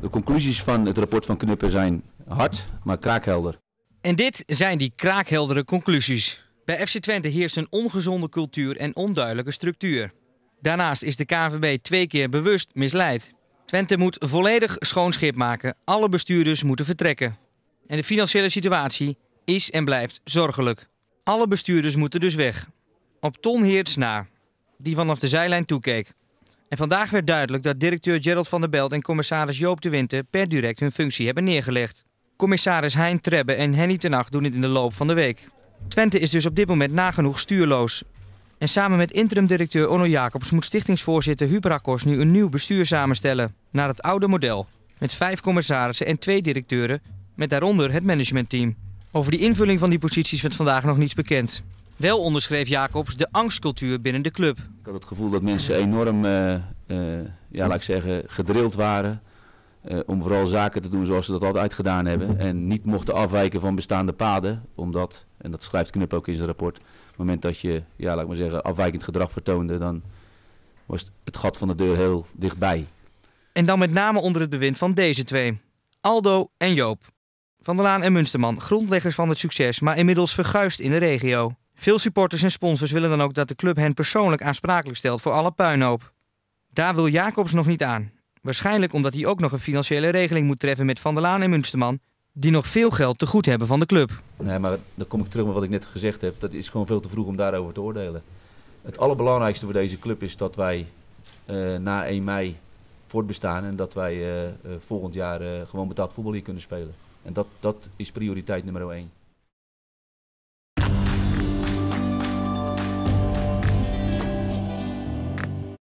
De conclusies van het rapport van Knuppen zijn hard, maar kraakhelder. En dit zijn die kraakheldere conclusies. Bij FC Twente heerst een ongezonde cultuur en onduidelijke structuur. Daarnaast is de KVB twee keer bewust misleid. Twente moet volledig schoon schip maken. Alle bestuurders moeten vertrekken. En de financiële situatie is en blijft zorgelijk. Alle bestuurders moeten dus weg. Op Ton Heerts na, die vanaf de zijlijn toekeek. En vandaag werd duidelijk dat directeur Gerald van der Belt en commissaris Joop de Winter per direct hun functie hebben neergelegd. Commissaris Hein Trebbe en Henny Tenacht doen dit in de loop van de week. Twente is dus op dit moment nagenoeg stuurloos. En samen met interim-directeur Onno Jacobs moet stichtingsvoorzitter Hubrakos nu een nieuw bestuur samenstellen. Naar het oude model. Met vijf commissarissen en twee directeuren, met daaronder het managementteam. Over de invulling van die posities werd vandaag nog niets bekend. Wel onderschreef Jacobs de angstcultuur binnen de club. Ik had het gevoel dat mensen enorm, uh, ja, laat ik zeggen, gedrild waren. Eh, om vooral zaken te doen zoals ze dat altijd gedaan hebben. En niet mochten afwijken van bestaande paden. Omdat, en dat schrijft Knup ook in zijn rapport. Op het moment dat je, ja, laat ik maar zeggen, afwijkend gedrag vertoonde. dan was het gat van de deur heel dichtbij. En dan met name onder het bewind van deze twee: Aldo en Joop. Van der Laan en Munsterman, grondleggers van het succes, maar inmiddels verguisd in de regio. Veel supporters en sponsors willen dan ook dat de club hen persoonlijk aansprakelijk stelt voor alle puinhoop. Daar wil Jacobs nog niet aan. Waarschijnlijk omdat hij ook nog een financiële regeling moet treffen met Van der Laan en Munsterman, die nog veel geld te goed hebben van de club. Nee, maar dan kom ik terug met wat ik net gezegd heb. Dat is gewoon veel te vroeg om daarover te oordelen. Het allerbelangrijkste voor deze club is dat wij eh, na 1 mei voortbestaan en dat wij eh, eh, volgend jaar gewoon betaald voetbal hier kunnen spelen. En dat, dat is prioriteit nummer 1.